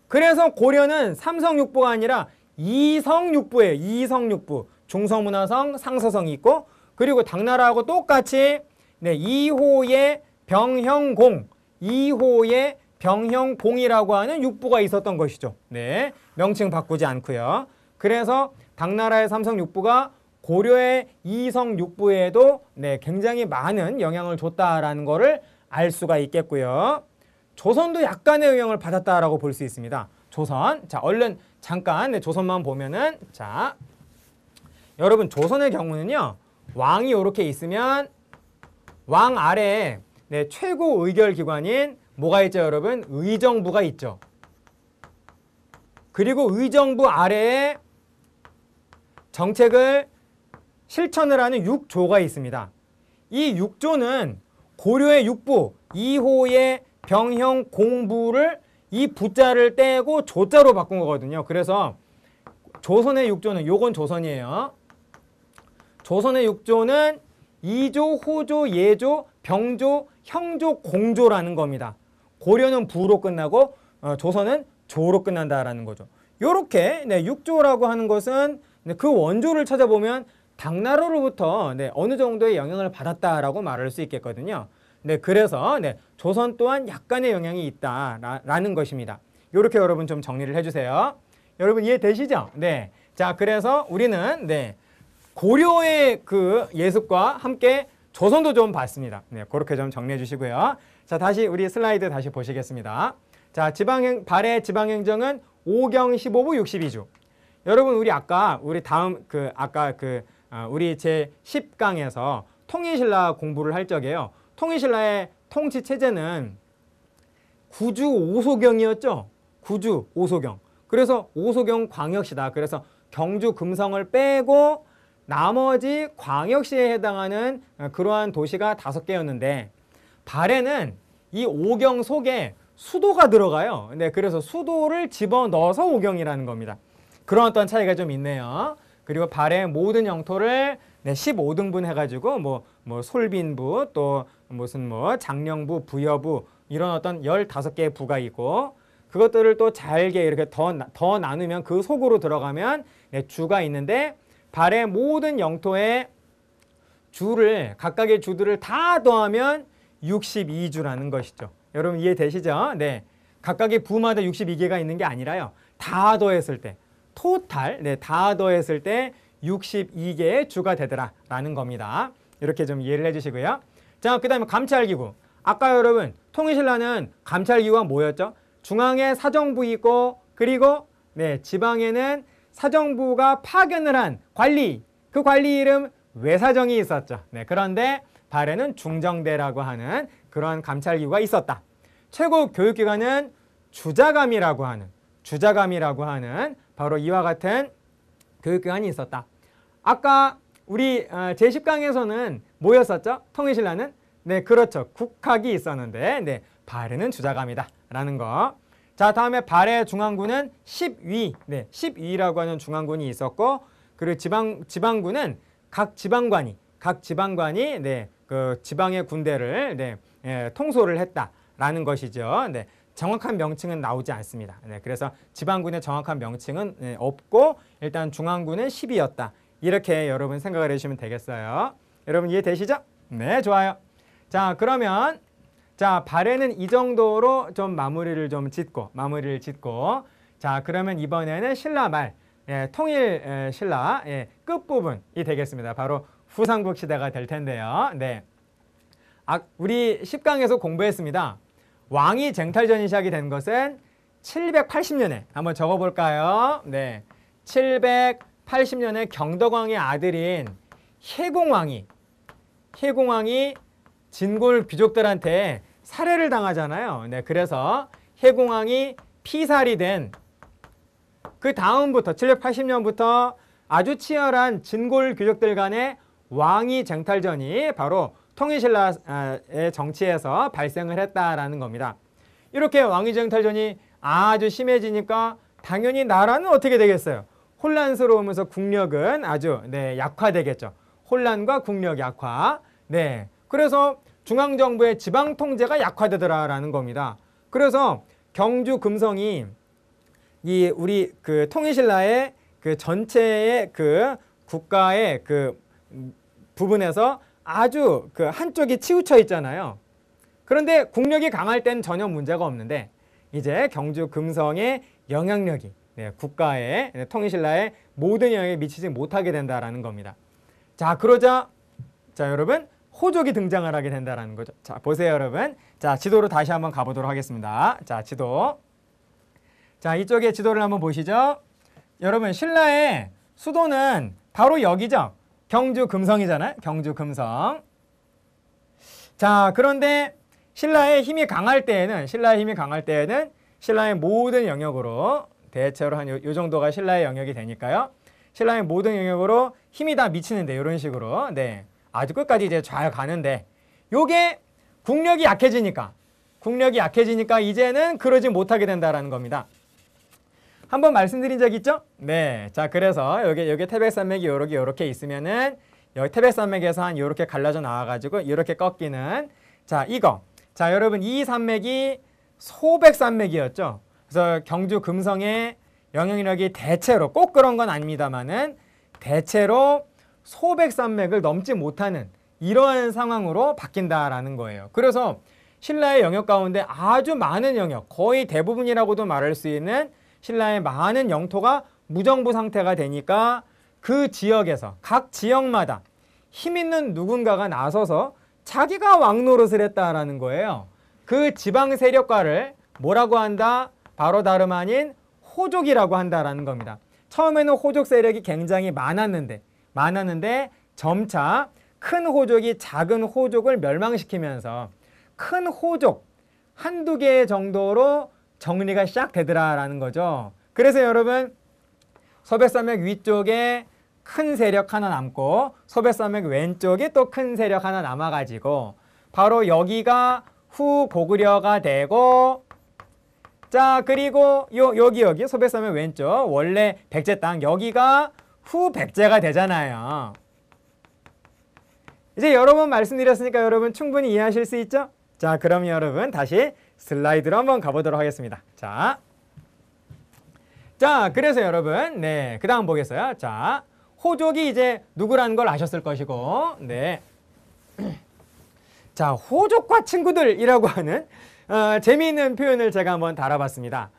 그래서 고려는 삼성육부가 아니라 이성육부예요. 이성육부. 중서문화성, 상서성이 있고 그리고 당나라하고 똑같이 네, 이호의 병형공, 이호의 병형공이라고 하는 육부가 있었던 것이죠. 네, 명칭 바꾸지 않고요. 그래서 당나라의 삼성육부가 고려의 이성육부에도 네, 굉장히 많은 영향을 줬다라는 거를 알 수가 있겠고요. 조선도 약간의 영향을 받았다라고 볼 수 있습니다. 조선. 자, 얼른 잠깐 네, 조선만 보면은 자. 여러분 조선의 경우는요. 왕이 이렇게 있으면 왕 아래에 네, 최고 의결 기관인 뭐가 있죠, 여러분? 의정부가 있죠. 그리고 의정부 아래에 정책을 실천을 하는 6조가 있습니다. 이 6조는 고려의 6부, 2호의 병형 공부를 이 부자를 떼고 조자로 바꾼 거거든요. 그래서 조선의 육조는 요건 조선이에요. 조선의 육조는이조 호조, 예조, 병조, 형조, 공조라는 겁니다. 고려는 부로 끝나고 어, 조선은 조로 끝난다라는 거죠. 요렇게 네, 6조라고 하는 것은 네, 그 원조를 찾아보면 당나라로부터 네, 어느 정도의 영향을 받았다라고 말할 수 있겠거든요. 네, 그래서 네, 조선 또한 약간의 영향이 있다라는 것입니다. 이렇게 여러분 좀 정리를 해주세요. 여러분 이해되시죠? 네. 자, 그래서 우리는 네, 고려의 그 예습과 함께 조선도 좀 봤습니다. 네, 그렇게 좀 정리해 주시고요. 자, 다시 우리 슬라이드 다시 보시겠습니다. 자, 지방행, 발해 지방행정은 5경 15부 62주. 여러분 우리 아까 우리 다음 그 아까 그 어, 우리 제 10강에서 통일신라 공부를 할 적에요. 통일신라의 통치 체제는 구주 오소경이었죠. 구주 오소경. 그래서 오소경 광역시다. 그래서 경주 금성을 빼고 나머지 광역시에 해당하는 어, 그러한 도시가 다섯 개였는데 발에는 이 오경 속에 수도가 들어가요. 근 네, 그래서 수도를 집어넣어서 오경이라는 겁니다. 그런 어떤 차이가 좀 있네요. 그리고 발의 모든 영토를 15등분 해가지고 뭐, 뭐 솔빈부 또 무슨 뭐 장령부, 부여부 이런 어떤 열다섯 개의 부가 있고 그것들을 또 잘게 이렇게 더, 더 나누면 그 속으로 들어가면 네, 주가 있는데 발의 모든 영토에 주를 각각의 주들을 다 더하면 62주라는 것이죠. 여러분 이해되시죠? 네. 각각의 부마다 62개가 있는 게 아니라요. 다 더했을 때 토탈, 네, 다 더했을 때 62개의 주가 되더라라는 겁니다. 이렇게 좀 이해를 해주시고요. 자, 그 다음에 감찰기구. 아까 여러분 통일신라는 감찰기구가 뭐였죠? 중앙에 사정부 있고 그리고 네 지방에는 사정부가 파견을 한 관리 그 관리 이름 외사정이 있었죠. 네 그런데 발에는 중정대라고 하는 그런 감찰기구가 있었다. 최고 교육기관은 주자감이라고 하는 주자감이라고 하는 바로 이와 같은 교육기관이 있었다. 아까 우리 어, 제1강에서는 뭐였었죠? 통일신라는 네 그렇죠. 국학이 있었는데 네 발해는 주자감이다 라는 거. 자 다음에 발해 중앙군은 10위 네 10위라고 하는 중앙군이 있었고 그리고 지방 지방군은 각 지방관이 각 지방관이 네 그 지방의 군대를 네 예, 통솔을 했다라는 것이죠. 네. 정확한 명칭은 나오지 않습니다. 네, 그래서 지방군의 정확한 명칭은 네, 없고 일단 중앙군은 10이었다. 이렇게 여러분 생각을 해주시면 되겠어요. 여러분 이해되시죠? 네, 좋아요. 자, 그러면 자 발에는 이 정도로 좀 마무리를 좀 짓고 마무리를 짓고 자 그러면 이번에는 신라말 예, 통일 예, 신라 예, 끝부분이 되겠습니다. 바로 후삼국 시대가 될 텐데요. 네, 아, 우리 10강에서 공부했습니다. 왕이 쟁탈전이 시작이 된 것은 780년에 한번 적어볼까요? 네, 780년에 경덕왕의 아들인 혜공왕이 해공왕이 진골 귀족들한테 살해를 당하잖아요. 네, 그래서 혜공왕이 피살이 된 그 다음부터 780년부터 아주 치열한 진골 귀족들 간의 왕위 쟁탈전이 바로 통일신라의 정치에서 발생을 했다라는 겁니다. 이렇게 왕위 쟁탈전이 아주 심해지니까 당연히 나라는 어떻게 되겠어요? 혼란스러우면서 국력은 아주 네, 약화되겠죠. 혼란과 국력 약화. 네. 그래서 중앙정부의 지방 통제가 약화되더라라는 겁니다. 그래서 경주 금성이 이 우리 그 통일신라의 그 전체의 그 국가의 그 부분에서 아주 그 한쪽이 치우쳐 있잖아요. 그런데 국력이 강할 땐 전혀 문제가 없는데 이제 경주 금성의 영향력이 네, 국가의 네, 통일신라의 모든 영향에 미치지 못하게 된다라는 겁니다. 자 그러자 자 여러분 호족이 등장을 하게 된다는 거죠. 자 보세요 여러분. 자 지도로 다시 한번 가보도록 하겠습니다. 자 지도. 자 이쪽에 지도를 한번 보시죠. 여러분 신라의 수도는 바로 여기죠. 경주 금성이잖아요. 경주 금성. 자 그런데 신라의 힘이 강할 때에는 신라의 힘이 강할 때에는 신라의 모든 영역으로 대체로 한 요 정도가 신라의 영역이 되니까요. 신랑의 모든 영역으로 힘이 다 미치는데 이런 식으로 네 아주 끝까지 이제 잘 가는데 요게 국력이 약해지니까 국력이 약해지니까 이제는 그러지 못하게 된다라는 겁니다. 한번 말씀드린 적 있죠? 네. 자, 그래서 여기 여기 태백산맥이 요렇게 요렇게 있으면은 여기 태백산맥에서 한 요렇게 갈라져 나와 가지고 요렇게 꺾이는 자, 이거. 자, 여러분 이 산맥이 소백산맥이었죠. 그래서 경주 금성의 영향력이 대체로 꼭 그런 건 아닙니다만은 대체로 소백산맥을 넘지 못하는 이러한 상황으로 바뀐다라는 거예요. 그래서 신라의 영역 가운데 아주 많은 영역, 거의 대부분이라고도 말할 수 있는 신라의 많은 영토가 무정부 상태가 되니까 그 지역에서 각 지역마다 힘 있는 누군가가 나서서 자기가 왕노릇을 했다라는 거예요. 그 지방 세력과를 뭐라고 한다? 바로 다름 아닌 호족이라고 한다라는 겁니다. 처음에는 호족 세력이 굉장히 많았는데 많았는데 점차 큰 호족이 작은 호족을 멸망시키면서 큰 호족 한두 개 정도로 정리가 시작되더라라는 거죠. 그래서 여러분 서백산맥 위쪽에 큰 세력 하나 남고 서백산맥 왼쪽에 또 큰 세력 하나 남아가지고 바로 여기가 후고구려가 되고 자 그리고 요 여기 여기 소백섬의 왼쪽 원래 백제 땅 여기가 후 백제가 되잖아요. 이제 여러 분 말씀드렸으니까 여러분 충분히 이해하실 수 있죠? 자 그럼 여러분 다시 슬라이드로 한번 가보도록 하겠습니다. 자, 자 그래서 여러분 네그 다음 보겠어요. 자 호족이 이제 누구라는 걸 아셨을 것이고 네. (clears throat) 자 호족과 친구들이라고 하는 어, 재미있는 표현을 제가 한번 달아봤습니다.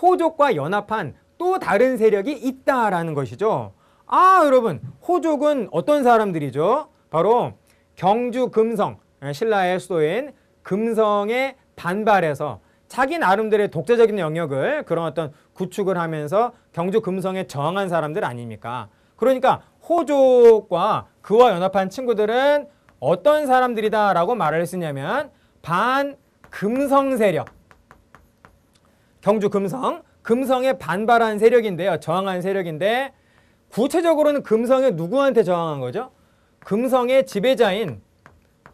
호족과 연합한 또 다른 세력이 있다라는 것이죠. 아 여러분 호족은 어떤 사람들이죠? 바로 경주 금성, 예, 신라의 수도인 금성에 반발해서 자기 나름대로의 독자적인 영역을 그런 어떤 구축을 하면서 경주 금성에 저항한 사람들 아닙니까? 그러니까 호족과 그와 연합한 친구들은 어떤 사람들이다라고 말을 했으냐면 반 금성 세력. 경주 금성. 금성에 반발한 세력인데요. 저항한 세력인데 구체적으로는 금성에 누구한테 저항한 거죠? 금성의 지배자인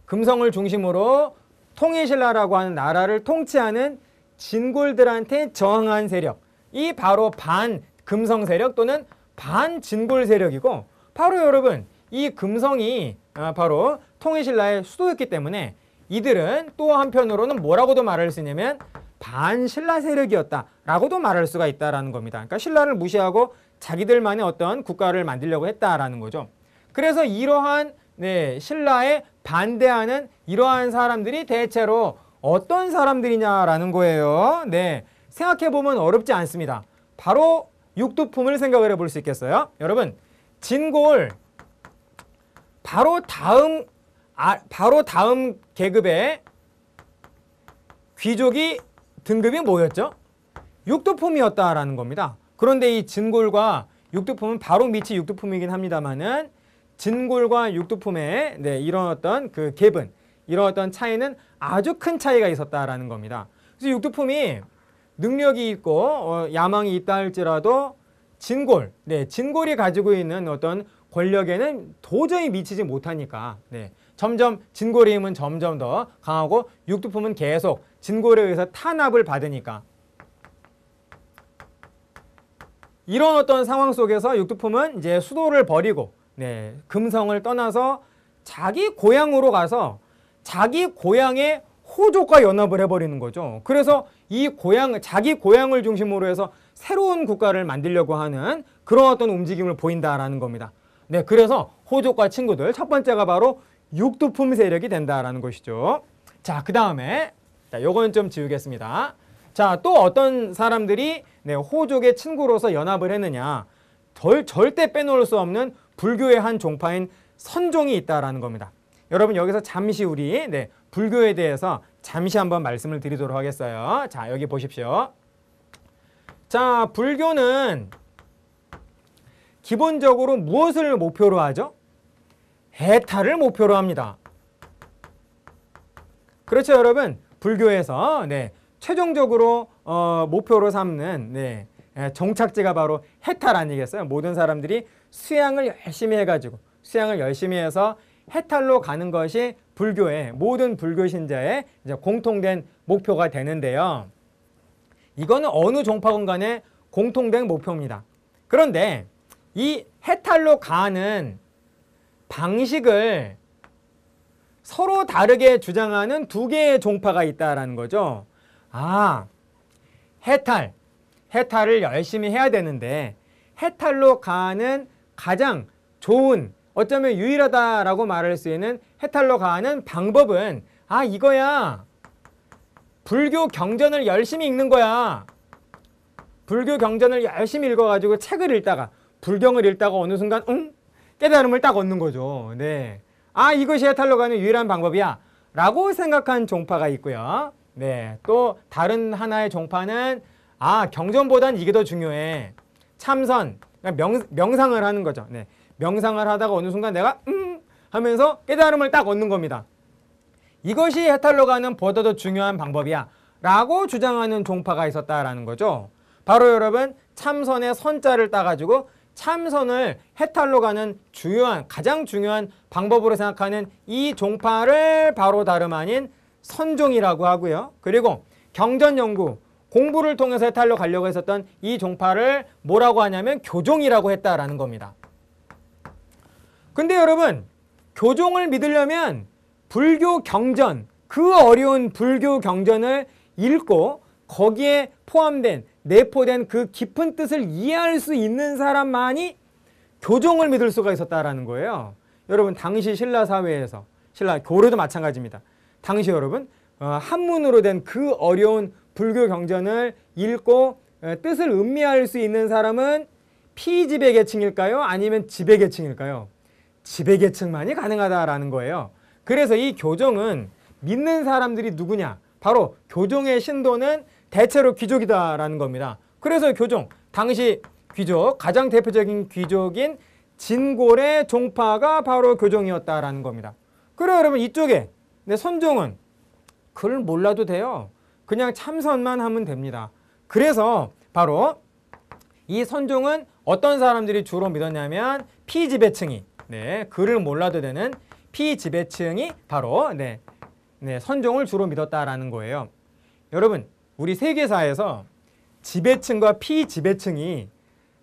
금성을 중심으로 통일신라라고 하는 나라를 통치하는 진골들한테 저항한 세력. 이 바로 반 금성 세력 또는 반 진골 세력이고 바로 여러분 이 금성이 아, 바로 통일신라의 수도였기 때문에 이들은 또 한편으로는 뭐라고도 말할 수 있냐면 반신라 세력이었다라고도 말할 수가 있다라는 겁니다. 그러니까 신라를 무시하고 자기들만의 어떤 국가를 만들려고 했다라는 거죠. 그래서 이러한 네, 신라에 반대하는 이러한 사람들이 대체로 어떤 사람들이냐라는 거예요. 네, 생각해보면 어렵지 않습니다. 바로 육두품을 생각을 해볼 수 있겠어요. 여러분, 진골 바로 다음 아, 바로 다음 계급에 귀족이 등급이 뭐였죠? 육두품이었다라는 겁니다. 그런데 이 진골과 육두품은 바로 밑이 육두품이긴 합니다만은 진골과 육두품의 네, 이런 어떤 그 갭은 이런 어떤 차이는 아주 큰 차이가 있었다라는 겁니다. 그래서 육두품이 능력이 있고 어, 야망이 있다 할지라도 진골, 네, 진골이 가지고 있는 어떤 권력에는 도저히 미치지 못하니까 네, 점점 진골의 힘은 점점 더 강하고 육두품은 계속 진골에 의해서 탄압을 받으니까 이런 어떤 상황 속에서 육두품은 이제 수도를 버리고 네, 금성을 떠나서 자기 고향으로 가서 자기 고향의 호족과 연합을 해버리는 거죠. 그래서 이 고향, 자기 고향을 중심으로 해서 새로운 국가를 만들려고 하는 그런 어떤 움직임을 보인다라는 겁니다. 네, 그래서 호족과 친구들 첫 번째가 바로 육두품 세력이 된다라는 것이죠. 자, 그 다음에 자, 요건 좀 지우겠습니다. 자, 또 어떤 사람들이 네, 호족의 친구로서 연합을 했느냐. 절, 절대 빼놓을 수 없는 불교의 한 종파인 선종이 있다라는 겁니다. 여러분 여기서 잠시 우리 네, 불교에 대해서 잠시 한번 말씀을 드리도록 하겠어요. 자, 여기 보십시오. 자, 불교는 기본적으로 무엇을 목표로 하죠? 베타를 목표로 합니다. 그렇죠 여러분 불교에서 네, 최종적으로 어, 목표로 삼는 네, 예, 정착지가 바로 해탈 아니겠어요? 모든 사람들이 수양을 열심히 해가지고 수양을 열심히 해서 해탈로 가는 것이 불교의 모든 불교 신자의 공통된 목표가 되는데요. 이거는 어느 종파건 간에 공통된 목표입니다. 그런데 이 해탈로 가는 방식을 서로 다르게 주장하는 두 개의 종파가 있다라는 거죠. 아, 해탈. 해탈을 열심히 해야 되는데 해탈로 가는 가장 좋은 어쩌면 유일하다라고 말할 수 있는 해탈로 가는 방법은 아 이거야 불교 경전을 열심히 읽는 거야 불교 경전을 열심히 읽어가지고 책을 읽다가 불경을 읽다가 어느 순간 응? 깨달음을 딱 얻는 거죠. 네. 아, 이것이 해탈로 가는 유일한 방법이야. 라고 생각한 종파가 있고요. 네. 또 다른 하나의 종파는 아, 경전보단 이게 더 중요해. 참선. 그러니까 명, 명상을 하는 거죠. 네. 명상을 하다가 어느 순간 내가 음 하면서 깨달음을 딱 얻는 겁니다. 이것이 해탈로 가는 보다 더 중요한 방법이야 라고 주장하는 종파가 있었다라는 거죠. 바로 여러분 참선의 선자를 따가지고 참선을 해탈로 가는 중요한 가장 중요한 방법으로 생각하는 이 종파를 바로 다름 아닌 선종이라고 하고요. 그리고 경전연구 공부를 통해서 해탈로 가려고 했었던 이 종파를 뭐라고 하냐면 교종이라고 했다라는 겁니다. 근데 여러분 교종을 믿으려면 불교 경전 그 어려운 불교 경전을 읽고 거기에 포함된 내포된 그 깊은 뜻을 이해할 수 있는 사람만이 교종을 믿을 수가 있었다라는 거예요. 여러분 당시 신라 사회에서 신라 교례도 마찬가지입니다. 당시 여러분 어, 한문으로 된 그 어려운 불교 경전을 읽고 어, 뜻을 음미할 수 있는 사람은 피지배 계층일까요? 아니면 지배 계층일까요? 지배 계층만이 가능하다라는 거예요. 그래서 이 교정은 믿는 사람들이 누구냐? 바로 교종의 신도는 대체로 귀족이다라는 겁니다. 그래서 교종, 당시 귀족, 가장 대표적인 귀족인 진골의 종파가 바로 교종이었다라는 겁니다. 그래 여러분 이쪽에 네, 선종은 그걸 몰라도 돼요. 그냥 참선만 하면 됩니다. 그래서 바로 이 선종은 어떤 사람들이 주로 믿었냐면 피지배층이 네, 글을 몰라도 되는 피지배층이 바로 네, 네, 선종을 주로 믿었다라는 거예요. 여러분 우리 세계사에서 지배층과 피지배층이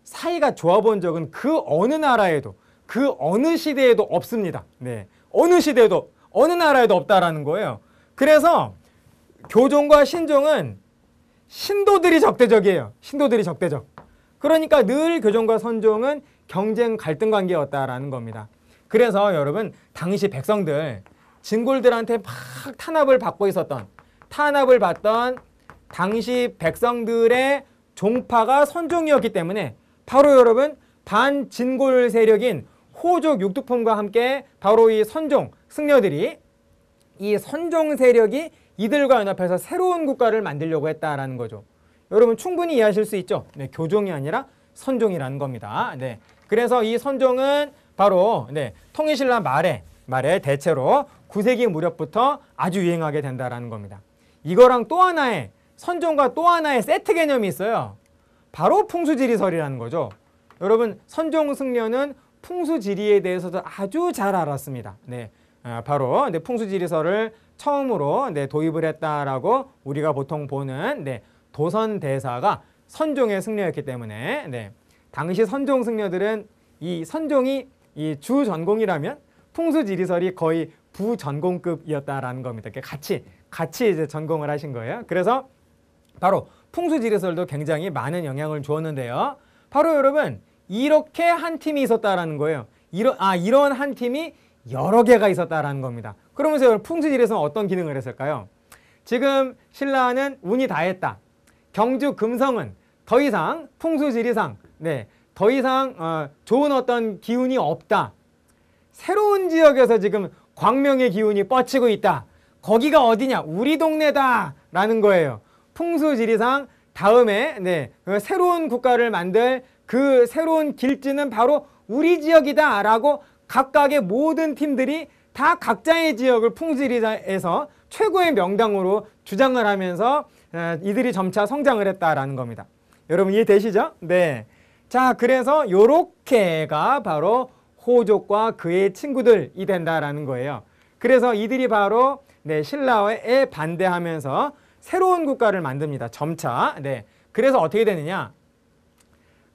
사이가 좋아 본 적은 그 어느 나라에도 그 어느 시대에도 없습니다. 네. 어느 시대에도 어느 나라에도 없다라는 거예요. 그래서 교종과 신종은 신도들이 적대적이에요. 신도들이 적대적. 그러니까 늘 교종과 선종은 경쟁 갈등 관계였다라는 겁니다. 그래서 여러분 당시 백성들 진골들한테 막 탄압을 받고 있었던 탄압을 받던 당시 백성들의 종파가 선종이었기 때문에 바로 여러분 반진골 세력인 호족 육두품과 함께 바로 이 선종 승려들이 이 선종 세력이 이들과 연합해서 새로운 국가를 만들려고 했다라는 거죠. 여러분 충분히 이해하실 수 있죠? 네, 교종이 아니라 선종이라는 겁니다. 네, 그래서 이 선종은 바로 네, 통일신라 말에 말에 대체로 9세기 무렵부터 아주 유행하게 된다라는 겁니다. 이거랑 또 하나의 선종과 또 하나의 세트 개념이 있어요. 바로 풍수지리설이라는 거죠. 여러분 선종 승려는 풍수지리에 대해서도 아주 잘 알았습니다. 네, 아, 바로 풍수지리설을 처음으로 네, 도입을 했다라고 우리가 보통 보는 네, 도선대사가 선종의 승려였기 때문에 네, 당시 선종 승려들은 이 선종이 이 주 전공이라면 풍수지리설이 거의 부전공급이었다라는 겁니다. 같이 같이 이제 전공을 하신 거예요. 그래서 바로 풍수지리설도 굉장히 많은 영향을 주었는데요. 바로 여러분 이렇게 한 팀이 있었다라는 거예요. 이러, 아 이런 한 팀이 여러 개가 있었다라는 겁니다. 그러면서 여러분 풍수지리설은 어떤 기능을 했을까요? 지금 신라는 운이 다했다. 경주 금성은 더 이상 풍수지리상 네, 더 이상 어, 좋은 어떤 기운이 없다. 새로운 지역에서 지금 광명의 기운이 뻗치고 있다. 거기가 어디냐? 우리 동네다 라는 거예요. 풍수지리상 다음에 네, 그 새로운 국가를 만들 그 새로운 길지는 바로 우리 지역이다라고 각각의 모든 팀들이 다 각자의 지역을 풍지리에서 최고의 명당으로 주장을 하면서 이들이 점차 성장을 했다라는 겁니다. 여러분 이해되시죠? 네. 자 그래서 요렇게가 바로 호족과 그의 친구들이 된다라는 거예요. 그래서 이들이 바로 네, 신라에 반대하면서 새로운 국가를 만듭니다. 점차. 네. 그래서 어떻게 되느냐.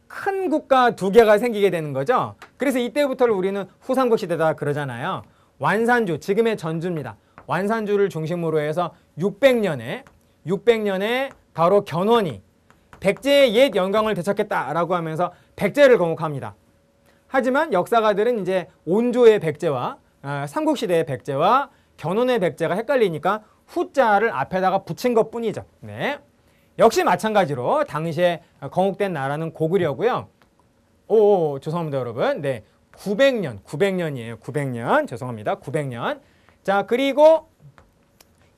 큰 국가 두 개가 생기게 되는 거죠. 그래서 이때부터 우리는 후삼국 시대다 그러잖아요. 완산주, 지금의 전주입니다. 완산주를 중심으로 해서 600년에 600년에 바로 견훤이 백제의 옛 영광을 되찾겠다라고 하면서 백제를 건국합니다. 하지만 역사가들은 이제 온조의 백제와 아, 삼국시대의 백제와 견훤의 백제가 헷갈리니까 후자를 앞에다가 붙인 것뿐이죠. 네. 역시 마찬가지로 당시에 건국된 나라는 고구려고요. 오, 죄송합니다, 여러분. 네. 900년, 900년이에요. 900년. 죄송합니다. 900년. 자, 그리고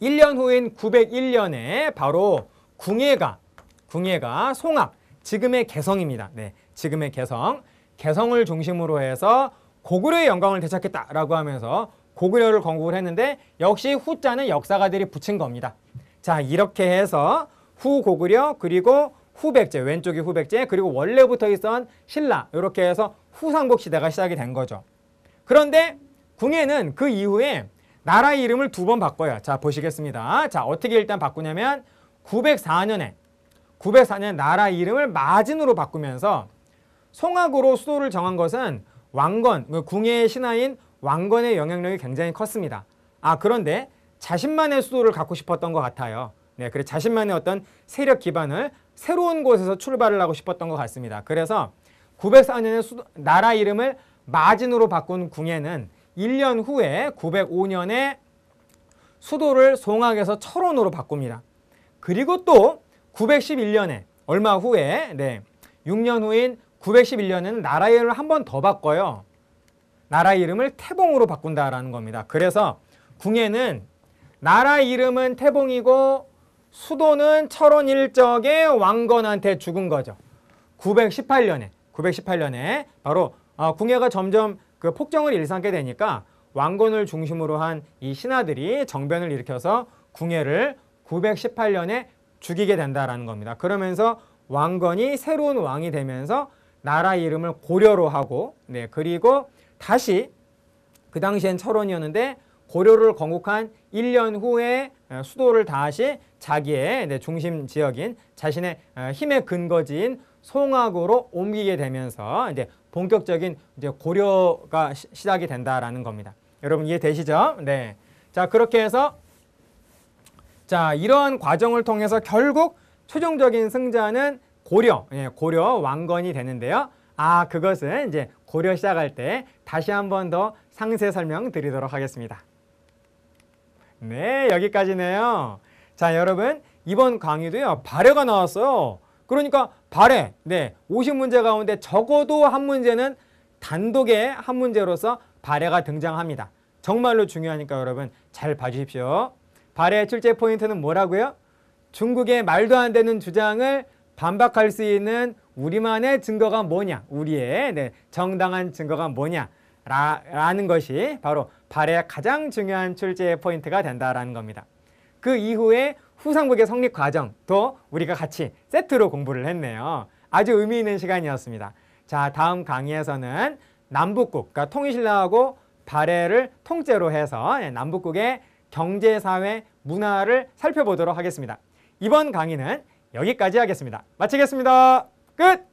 1년 후인 901년에 바로 궁예가, 궁예가 송악, 지금의 개성입니다. 네. 지금의 개성. 개성을 중심으로 해서 고구려의 영광을 되찾겠다라고 하면서 고구려를 건국을 했는데 역시 후자는 역사가들이 붙인 겁니다. 자 이렇게 해서 후고구려 그리고 후백제 왼쪽이 후백제 그리고 원래부터 있던 었 신라 이렇게 해서 후삼국 시대가 시작이 된 거죠. 그런데 궁예는 그 이후에 나라 이름을 두 번 바꿔요. 자 보시겠습니다. 자 어떻게 일단 바꾸냐면 904년에 904년 나라 이름을 마진으로 바꾸면서 송악으로 수도를 정한 것은 왕건, 그 궁예의 신하인 왕건의 영향력이 굉장히 컸습니다. 아 그런데 자신만의 수도를 갖고 싶었던 것 같아요. 네, 그래 자신만의 어떤 세력 기반을 새로운 곳에서 출발을 하고 싶었던 것 같습니다. 그래서 904년에 수도, 나라 이름을 마진으로 바꾼 궁예는 1년 후에 905년에 수도를 송악에서 철원으로 바꿉니다. 그리고 또 911년에 얼마 후에 네, 6년 후인 911년에는 나라 이름을 한 번 더 바꿔요. 나라 이름을 태봉으로 바꾼다라는 겁니다. 그래서 궁예는 나라 이름은 태봉이고 수도는 철원 일적의 왕건한테 죽은 거죠. 918년에 918년에 바로 어, 궁예가 점점 그 폭정을 일삼게 되니까 왕건을 중심으로 한 이 신하들이 정변을 일으켜서 궁예를 918년에 죽이게 된다라는 겁니다. 그러면서 왕건이 새로운 왕이 되면서 나라 이름을 고려로 하고 네 그리고 다시 그 당시엔 철원이었는데 고려를 건국한 1년 후에 어, 수도를 다시 자기의 네, 중심 지역인 자신의 어, 힘의 근거지인 송악으로 옮기게 되면서 이제 본격적인 이제 고려가 시작이 된다라는 겁니다. 여러분 이해되시죠? 네. 자, 그렇게 해서 자, 이러한 과정을 통해서 결국 최종적인 승자는 고려, 예, 고려 왕건이 되는데요. 아, 그것은 이제 고려 시작할 때 다시 한 번 더 상세 설명드리도록 하겠습니다. 네, 여기까지네요. 자, 여러분 이번 강의도요. 발해가 나왔어요. 그러니까 발해, 네, 50문제 가운데 적어도 한 문제는 단독의 한 문제로서 발해가 등장합니다. 정말로 중요하니까 여러분 잘 봐주십시오. 발해 출제 포인트는 뭐라고요? 중국의 말도 안 되는 주장을 반박할 수 있는 우리만의 증거가 뭐냐 우리의 네, 정당한 증거가 뭐냐 라는 것이 바로 발의 가장 중요한 출제의 포인트가 된다라는 겁니다. 그 이후에 후상국의 성립 과정도 우리가 같이 세트로 공부를 했네요. 아주 의미 있는 시간이었습니다. 자, 다음 강의에서는 남북국, 그러니까 통일신라하고 발해를 통째로 해서 네, 남북국의 경제, 사회, 문화를 살펴보도록 하겠습니다. 이번 강의는 여기까지 하겠습니다. 마치겠습니다. 끝!